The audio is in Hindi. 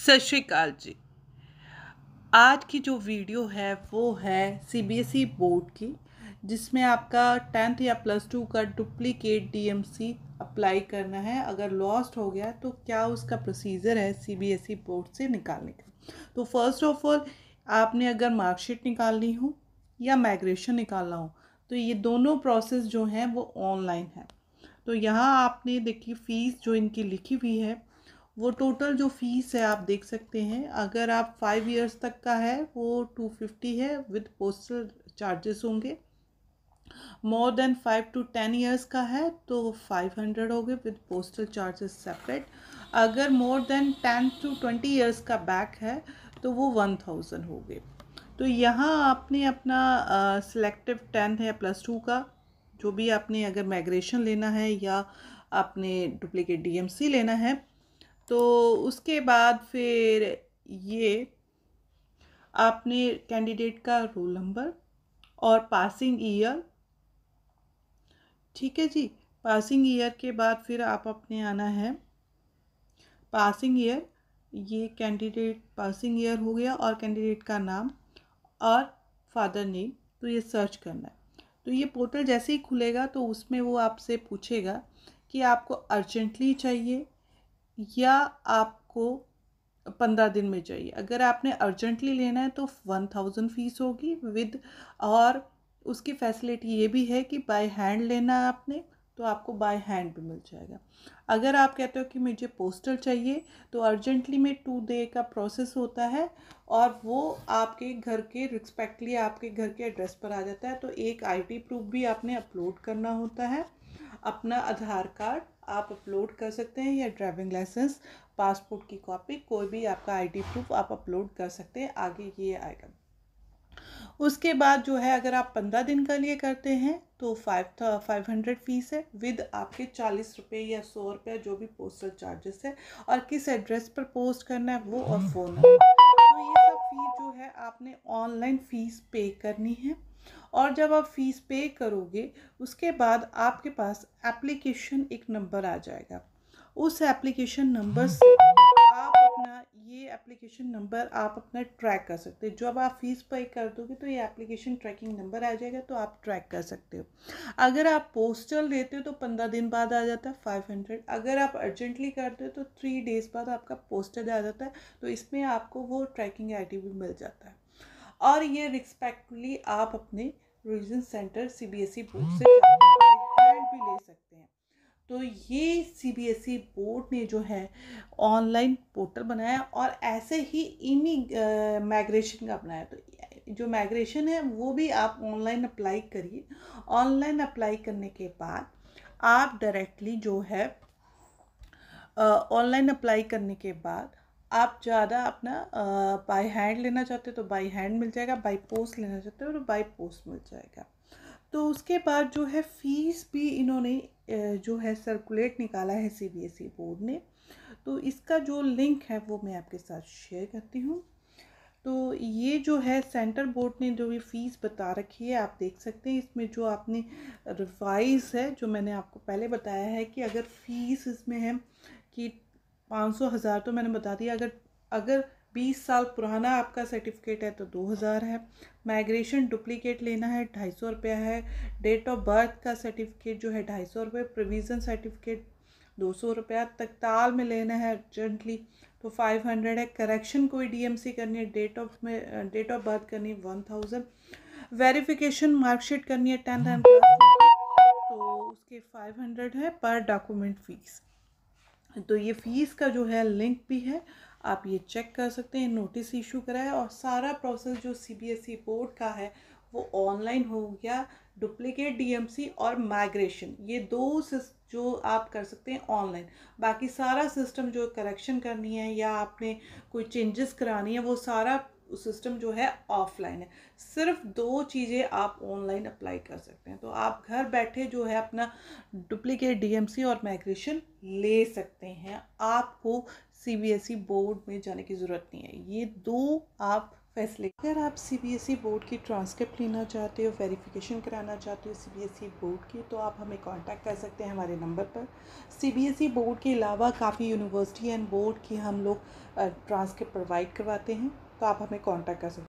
सत श्रीकाल जी आज की जो वीडियो है वो है सीबीएसई e बोर्ड की जिसमें आपका टेंथ या प्लस टू का डुप्लीकेट डीएमसी अप्लाई करना है अगर लॉस्ट हो गया तो क्या उसका प्रोसीजर है सीबीएसई e बोर्ड से निकालने का तो फर्स्ट ऑफ ऑल आपने अगर मार्कशीट निकालनी हो या माइग्रेशन निकालना हो तो ये दोनों प्रोसेस जो हैं वो ऑनलाइन है तो यहाँ आपने देखी फ़ीस जो इनकी लिखी हुई है वो टोटल जो फ़ीस है आप देख सकते हैं अगर आप फाइव इयर्स तक का है वो टू फिफ्टी है विद पोस्टल चार्जेस होंगे more than five to ten years का है तो फाइव हंड्रेड हो गए विद पोस्टल चार्जेस सेपरेट अगर more than ten to twenty years का बैक है तो वो वन थाउजेंड हो गए तो यहाँ आपने अपना सिलेक्टिव uh, टेंथ है प्लस टू का जो भी आपने अगर माइग्रेशन लेना है या आपने डुप्लीकेट डीएमसी लेना है तो उसके बाद फिर ये आपने कैंडिडेट का रोल नंबर और पासिंग ईयर ठीक है जी पासिंग ईयर के बाद फिर आप अपने आना है पासिंग ईयर ये कैंडिडेट पासिंग ईयर हो गया और कैंडिडेट का नाम और फादर नेम तो ये सर्च करना है तो ये पोर्टल जैसे ही खुलेगा तो उसमें वो आपसे पूछेगा कि आपको अर्जेंटली चाहिए या आपको पंद्रह दिन में चाहिए अगर आपने अर्जेंटली लेना है तो वन थाउजेंड फीस होगी विद और उसकी फैसिलिटी ये भी है कि बाय हैंड लेना है आपने तो आपको बाय हैंड भी मिल जाएगा अगर आप कहते हो कि मुझे पोस्टर चाहिए तो अर्जेंटली में टू डे का प्रोसेस होता है और वो आपके घर के रिस्पेक्टली आपके घर के एड्रेस पर आ जाता है तो एक आईडी प्रूफ भी आपने अपलोड करना होता है अपना आधार कार्ड आप अपलोड कर सकते हैं या ड्राइविंग लाइसेंस पासपोर्ट की कॉपी कोई भी आपका आईडी प्रूफ आप अपलोड कर सकते हैं आगे ये आएगा उसके बाद जो है अगर आप पंद्रह दिन का लिए करते हैं तो फाइव फाइव हंड्रेड फीस है विद आपके चालीस रुपये या सौ रुपये जो भी पोस्टल चार्जेस है और किस एड्रेस पर पोस्ट करना है वो और फ़ोन तो ये सब फीस जो है आपने ऑनलाइन फ़ीस पे करनी है और जब आप फ़ीस पे करोगे उसके बाद आपके पास एप्लीकेशन एक नंबर आ जाएगा उस एप्लीकेशन नंबर से आप अपना ये एप्लीकेशन नंबर आप अपना ट्रैक कर सकते हो जब आप फीस पे कर दोगे तो ये एप्लीकेशन ट्रैकिंग नंबर आ जाएगा तो आप ट्रैक कर सकते हो अगर आप पोस्टल देते हो तो पंद्रह दिन बाद आ जाता है फाइव हंड्रेड अगर आप अर्जेंटली करते हो तो थ्री डेज़ बाद आपका पोस्टल आ जाता है तो इसमें आपको वो ट्रैकिंग आई भी मिल जाता है और ये रिस्पेक्टफुली आप अपने revision centre C B S E board से हैंड भी ले सकते हैं तो ये C B S E board ने जो है ऑनलाइन पोर्टल बनाया और ऐसे ही इमी माइग्रेशन का बनाया तो जो माइग्रेशन है वो भी आप ऑनलाइन अप्लाई करिए ऑनलाइन अप्लाई करने के बाद आप डायरेक्टली जो है ऑनलाइन अप्लाई करने के बाद आप ज़्यादा अपना बाय हैंड लेना चाहते हो तो बाय हैंड मिल जाएगा बाय पोस्ट लेना चाहते हो तो बाय पोस्ट मिल जाएगा तो उसके बाद जो है फीस भी इन्होंने जो है सर्कुलेट निकाला है सीबीएसई बोर्ड e ने तो इसका जो लिंक है वो मैं आपके साथ शेयर करती हूँ तो ये जो है सेंटर बोर्ड ने जो ये फ़ीस बता रखी है आप देख सकते हैं इसमें जो आपने रिवाइज है जो मैंने आपको पहले बताया है कि अगर फ़ीस इसमें है कि पाँच सौ हज़ार तो मैंने बता दिया अगर अगर बीस साल पुराना आपका सर्टिफिकेट है तो दो हज़ार है माइग्रेशन डुप्लीकेट लेना है ढाई सौ रुपया है डेट ऑफ बर्थ का सर्टिफिकेट जो है ढाई सौ रुपये प्रोविज़न सर्टिफिकेट दो सौ रुपया तकताल में लेना है अर्जेंटली तो फाइव हंड्रेड है करेक्शन कोई डीएमसी करनी है डेट ऑफ में डेट ऑफ बर्थ करनी है वन थाउजेंड वेरीफिकेशन मार्कशीट करनी है टेंथ एंड तो उसके फाइव हंड्रेड है पर डॉक्यूमेंट फ़ीस तो ये फ़ीस का जो है लिंक भी है आप ये चेक कर सकते हैं नोटिस इशू करा है और सारा प्रोसेस जो C B S E board का है वो ऑनलाइन हो गया डुप्लीकेट डीएमसी और माइग्रेशन ये दो जो आप कर सकते हैं ऑनलाइन बाकी सारा सिस्टम जो करेक्शन करनी है या आपने कोई चेंजेस करानी है वो सारा सिस्टम जो है ऑफलाइन है सिर्फ दो चीज़ें आप ऑनलाइन अप्लाई कर सकते हैं तो आप घर बैठे जो है अपना डुप्लीकेट डीएमसी और माइग्रेशन ले सकते हैं आपको सीबीएसई बोर्ड e में जाने की ज़रूरत नहीं है ये दो आप फैसले अगर आप सीबीएसई बोर्ड e की ट्रांसक्रिप्ट लेना चाहते हो वेरिफिकेशन कराना चाहते हो सीबीएसई बोर्ड e की तो आप हमें कांटेक्ट कर सकते हैं हमारे नंबर पर सीबीएसई बोर्ड के अलावा काफ़ी यूनिवर्सिटी एंड बोर्ड की हम लोग ट्रांसक्रिप्ट प्रोवाइड करवाते हैं तो आप हमें कॉन्टैक्ट कर सकते